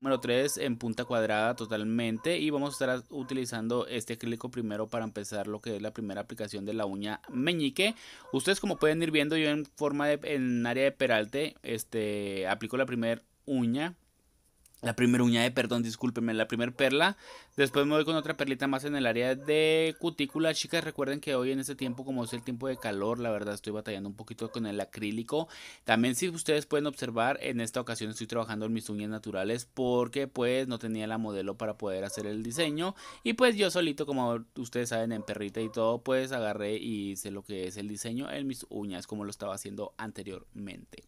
número 3 en punta cuadrada totalmente y vamos a estar utilizando este acrílico primero para empezar lo que es la primera aplicación de la uña meñique ustedes como pueden ir viendo yo en forma de en área de peralte este aplico la primera uña la primera uña de perdón, discúlpeme, la primera perla. Después me voy con otra perlita más en el área de cutícula. Chicas, recuerden que hoy en este tiempo, como es el tiempo de calor, la verdad estoy batallando un poquito con el acrílico. También si ustedes pueden observar, en esta ocasión estoy trabajando en mis uñas naturales porque pues no tenía la modelo para poder hacer el diseño. Y pues yo solito, como ustedes saben, en perrita y todo, pues agarré y hice lo que es el diseño en mis uñas, como lo estaba haciendo anteriormente.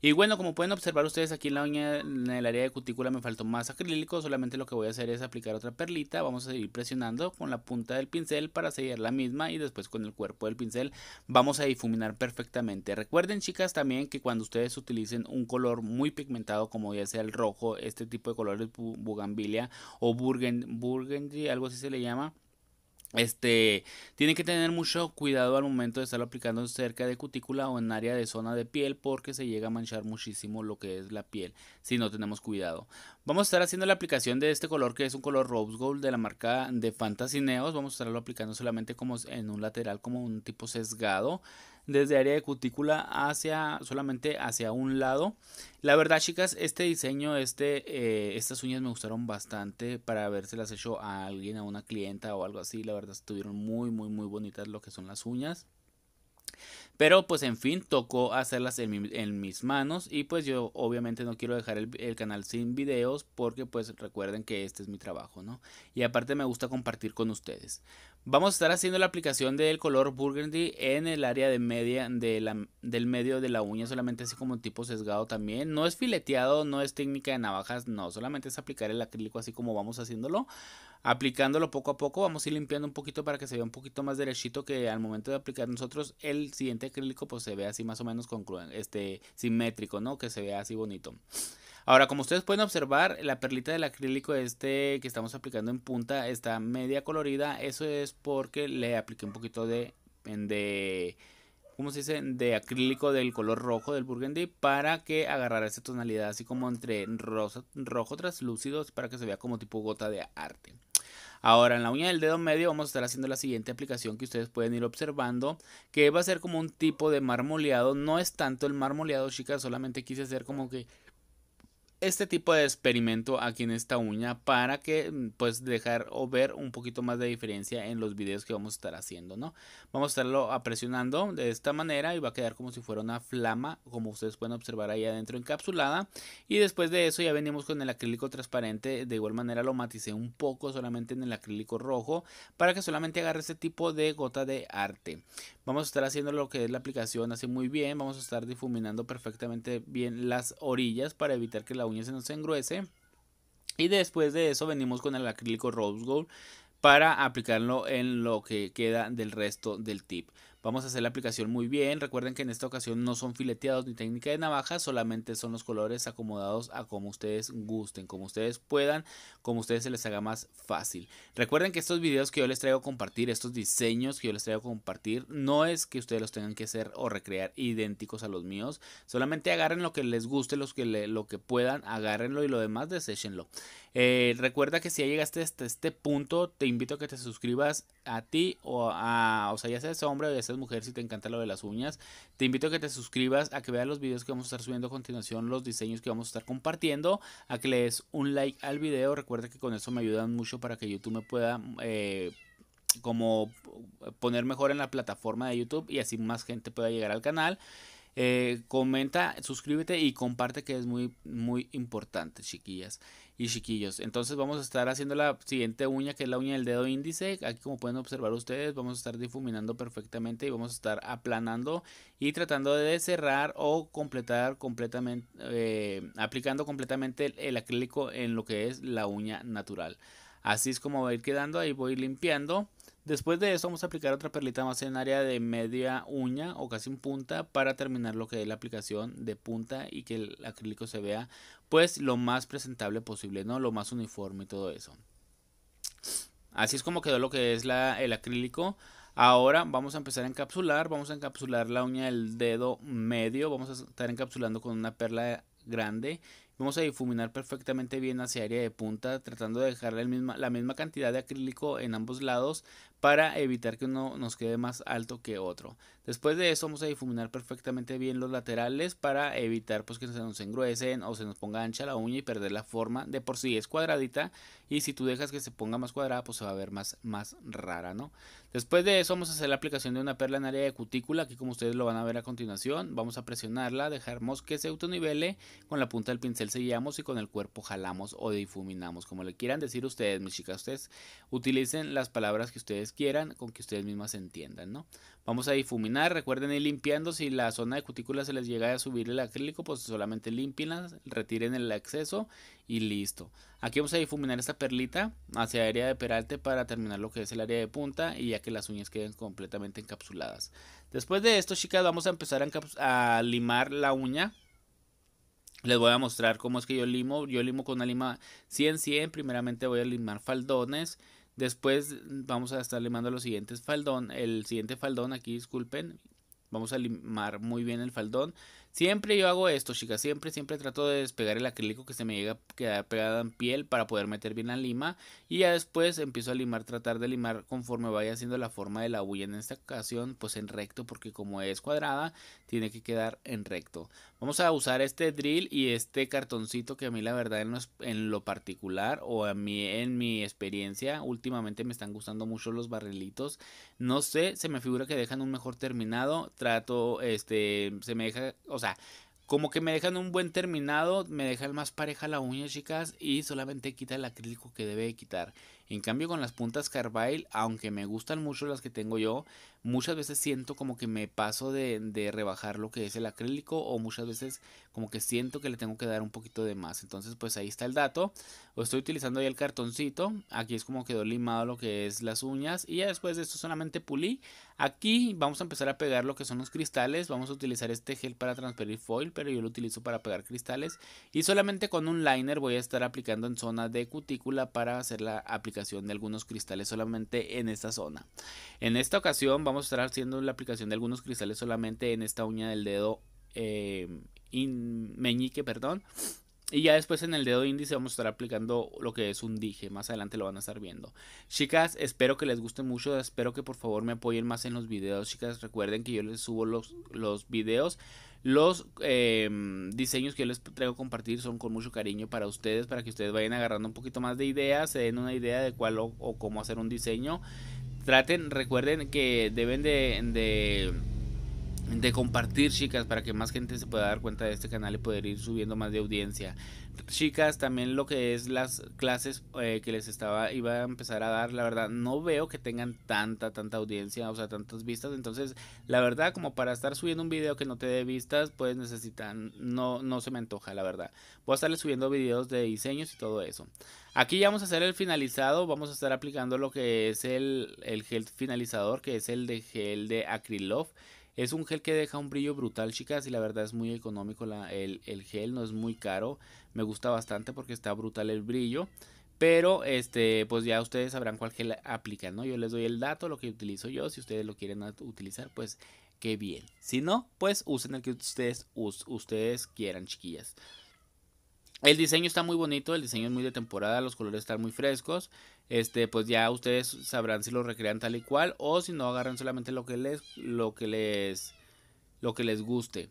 Y bueno, como pueden observar ustedes aquí en la uña, en el área de cutícula, me faltó más acrílico, solamente lo que voy a hacer es aplicar otra perlita, vamos a seguir presionando con la punta del pincel para sellar la misma y después con el cuerpo del pincel vamos a difuminar perfectamente. Recuerden chicas también que cuando ustedes utilicen un color muy pigmentado como ya sea el rojo, este tipo de colores bugambilia o burgundy, burgundy algo así se le llama, este, tienen que tener mucho cuidado al momento de estarlo aplicando cerca de cutícula o en área de zona de piel porque se llega a manchar muchísimo lo que es la piel si no tenemos cuidado. Vamos a estar haciendo la aplicación de este color que es un color rose gold de la marca de Fantasy Neos. Vamos a estarlo aplicando solamente como en un lateral como un tipo sesgado desde área de cutícula hacia solamente hacia un lado. La verdad, chicas, este diseño, este, eh, estas uñas me gustaron bastante para habérselas hecho a alguien, a una clienta o algo así. La verdad, estuvieron muy, muy, muy bonitas lo que son las uñas. Pero pues en fin, tocó hacerlas en, mis manos y pues yo obviamente no quiero dejar el, el, canal sin videos porque pues recuerden que este es mi trabajo, ¿no? Y aparte me gusta compartir con ustedes. Vamos a estar haciendo la aplicación del color burgundy en el área de media de la, del medio de la uña, solamente así como tipo sesgado también. No es fileteado, no es técnica de navajas, no, solamente es aplicar el acrílico así como vamos haciéndolo. Aplicándolo poco a poco, vamos a ir limpiando un poquito para que se vea un poquito más derechito que al momento de aplicar nosotros el siguiente acrílico pues se vea así más o menos este, simétrico, ¿no? Que se vea así bonito. Ahora, como ustedes pueden observar, la perlita del acrílico este que estamos aplicando en punta está media colorida. Eso es porque le apliqué un poquito de, de ¿cómo se dice? De acrílico del color rojo del burgundy para que agarrara esa tonalidad así como entre rosa, rojo traslúcido para que se vea como tipo gota de arte. Ahora en la uña del dedo medio vamos a estar haciendo la siguiente aplicación que ustedes pueden ir observando que va a ser como un tipo de marmoleado. No es tanto el marmoleado chicas, solamente quise hacer como que este tipo de experimento aquí en esta uña para que mm, pues dejar o ver un poquito más de diferencia en los videos que vamos a estar haciendo, ¿no? Vamos a estarlo apresionando de esta manera y va a quedar como si fuera una flama, como ustedes pueden observar ahí adentro encapsulada. Y después de eso ya venimos con el acrílico transparente, de igual manera lo maticé un poco solamente en el acrílico rojo para que solamente agarre este tipo de gota de arte. Vamos a estar haciendo lo que es la aplicación así muy bien, vamos a estar difuminando perfectamente bien las orillas para evitar que la se nos engruece. Y después de eso venimos con el acrílico Rose Gold para aplicarlo en lo que queda del resto del tip. Vamos a hacer la aplicación muy bien. Recuerden que en esta ocasión no son fileteados ni técnica de navaja, solamente son los colores acomodados a como ustedes gusten, como ustedes puedan, como ustedes se les haga más fácil. Recuerden que estos videos que yo les traigo a compartir, estos diseños que yo les traigo a compartir, no es que ustedes los tengan que hacer o recrear idénticos a los míos. Solamente agarren lo que les guste, los que lo que puedan, agárrenlo y lo demás deséchenlo. Eh, recuerda que si ya llegaste hasta este punto, te invito a que te suscribas a ti o a, o sea, ya ese hombre o ya mujer, si te encanta lo de las uñas, te invito a que te suscribas, a que veas los videos que vamos a estar subiendo a continuación, los diseños que vamos a estar compartiendo, a que le des un like al video. Recuerda que con eso me ayudan mucho para que YouTube me pueda... Eh, como poner mejor en la plataforma de YouTube y así más gente pueda llegar al canal. Eh, comenta, suscríbete y comparte que es muy, muy importante, chiquillas y chiquillos. Entonces vamos a estar haciendo la siguiente uña que es la uña del dedo índice. Aquí como pueden observar ustedes vamos a estar difuminando perfectamente y vamos a estar aplanando y tratando de cerrar o completar completamente, eh, aplicando completamente el, el acrílico en lo que es la uña natural. Así es como va a ir quedando, ahí voy limpiando. Después de eso vamos a aplicar otra perlita más en área de media uña o casi en punta para terminar lo que es la aplicación de punta y que el acrílico se vea pues lo más presentable posible, ¿no? Lo más uniforme y todo eso. Así es como quedó lo que es la, el acrílico. Ahora vamos a empezar a encapsular, vamos a encapsular la uña del dedo medio, vamos a estar encapsulando con una perla grande Vamos a difuminar perfectamente bien hacia área de punta, tratando de dejar la misma, cantidad de acrílico en ambos lados para evitar que uno nos quede más alto que otro. Después de eso vamos a difuminar perfectamente bien los laterales para evitar pues, que se nos engruesen o se nos ponga ancha la uña y perder la forma. De por sí es cuadradita y si tú dejas que se ponga más cuadrada pues se va a ver más, más rara, ¿no? Después de eso vamos a hacer la aplicación de una perla en área de cutícula, que como ustedes lo van a ver a continuación. Vamos a presionarla, dejamos que se autonivele con la punta del pincel Seguíamos y con el cuerpo jalamos o difuminamos, como le quieran decir ustedes, mis chicas. Ustedes utilicen las palabras que ustedes quieran, con que ustedes mismas entiendan, ¿no? Vamos a difuminar, recuerden ir limpiando. Si la zona de cutícula se les llega a subir el acrílico, pues solamente limpienlas, retiren el exceso y listo. Aquí vamos a difuminar esta perlita hacia área de peralte para terminar lo que es el área de punta y ya que las uñas queden completamente encapsuladas. Después de esto, chicas, vamos a empezar a limar la uña les voy a mostrar cómo es que yo limo. Yo limo con una lima 100-100. Primeramente voy a limar faldones. Después vamos a estar limando los siguientes faldón. El siguiente faldón aquí, disculpen. Vamos a limar muy bien el faldón. Siempre yo hago esto, chicas. Siempre, siempre trato de despegar el acrílico que se me llega a quedar pegada en piel para poder meter bien la lima. Y ya después empiezo a limar, tratar de limar conforme vaya haciendo la forma de la bulla. En esta ocasión, pues en recto, porque como es cuadrada, tiene que quedar en recto. Vamos a usar este drill y este cartoncito que a mí la verdad en es en lo particular o a mí en mi experiencia últimamente me están gustando mucho los barrilitos. No sé, se me figura que dejan un mejor terminado. Trato, este, se me deja, o sea, como que me dejan un buen terminado, me dejan más pareja la uña, chicas, y solamente quita el acrílico que debe quitar. En cambio con las puntas Carvail, aunque me gustan mucho las que tengo yo, muchas veces siento como que me paso de, rebajar lo que es el acrílico o muchas veces como que siento que le tengo que dar un poquito de más. Entonces pues ahí está el dato. O estoy utilizando ahí el cartoncito. Aquí es como quedó limado lo que es las uñas y ya después de esto solamente pulí Aquí vamos a empezar a pegar lo que son los cristales. Vamos a utilizar este gel para transferir foil, pero yo lo utilizo para pegar cristales. Y solamente con un liner voy a estar aplicando en zona de cutícula para hacer la aplicación de algunos cristales solamente en esta zona. En esta ocasión vamos a estar haciendo la aplicación de algunos cristales solamente en esta uña del dedo eh, meñique, perdón. Y ya después en el dedo índice vamos a estar aplicando lo que es un dije. Más adelante lo van a estar viendo. Chicas, espero que les guste mucho. Espero que por favor me apoyen más en los videos. Chicas, recuerden que yo les subo los, los videos. Los em, diseños que yo les traigo a compartir son con mucho cariño para ustedes, para que ustedes vayan agarrando un poquito más de ideas, se den una idea de cuál o, cómo hacer un diseño. Traten, recuerden que deben de de compartir, chicas, para que más gente se pueda dar cuenta de este canal y poder ir subiendo más de audiencia. Chicas, también lo que es las clases eh, que les estaba, iba a empezar a dar, la verdad, no veo que tengan tanta, tanta audiencia, o sea, tantas vistas. Entonces, la verdad, como para estar subiendo un video que no te dé vistas, pues necesitan, no, no se me antoja, la verdad. Voy a estarles subiendo videos de diseños y todo eso. Aquí ya vamos a hacer el finalizado, vamos a estar aplicando lo que es el, el gel finalizador, que es el de gel de Acrylof es un gel que deja un brillo brutal, chicas, y la verdad es muy económico el, gel, no es muy caro. Me gusta bastante porque está brutal el brillo. Pero, este, pues ya ustedes sabrán cuál gel aplican, ¿no? Yo les doy el dato, lo que utilizo yo. Si ustedes lo quieren utilizar, pues qué bien. Si no, pues usen el que ustedes quieran, chiquillas. El diseño está muy bonito, el diseño es muy de temporada, los colores están muy frescos. Este, pues ya ustedes sabrán si lo recrean tal y cual o si no agarran solamente lo que les lo que les lo que les guste.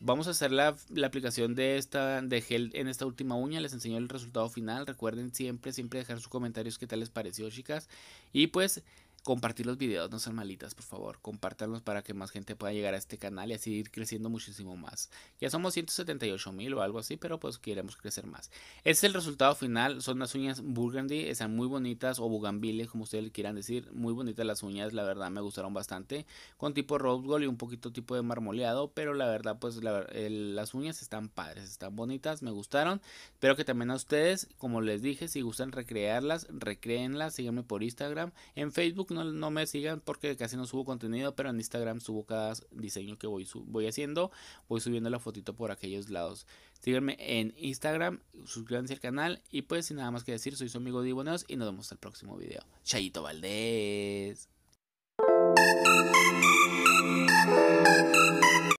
Vamos a hacer la, aplicación de esta de gel en esta última uña, les enseño el resultado final. Recuerden siempre siempre dejar sus comentarios qué tal les pareció, chicas. Y pues compartir los videos, no sean malitas, por favor. compartanlos para que más gente pueda llegar a este canal y así ir creciendo muchísimo más. Ya somos 178 mil o algo así, pero pues queremos crecer más. Este es el resultado final. Son las uñas Burgundy, están muy bonitas o Bugambiles, como ustedes le quieran decir. Muy bonitas las uñas, la verdad me gustaron bastante. Con tipo rose gold y un poquito tipo de marmoleado, pero la verdad, pues las uñas están padres, están bonitas, me gustaron. Espero que también a ustedes, como les dije, si gustan recrearlas, recreenlas. Síganme por Instagram, en Facebook no, me sigan porque casi no subo contenido, pero en Instagram subo cada diseño que voy, voy haciendo. Voy subiendo la fotito por aquellos lados. Síganme en Instagram, suscríbanse al canal y pues sin nada más que decir, soy su amigo Diboneos y nos vemos en el próximo video. Chayito Valdés.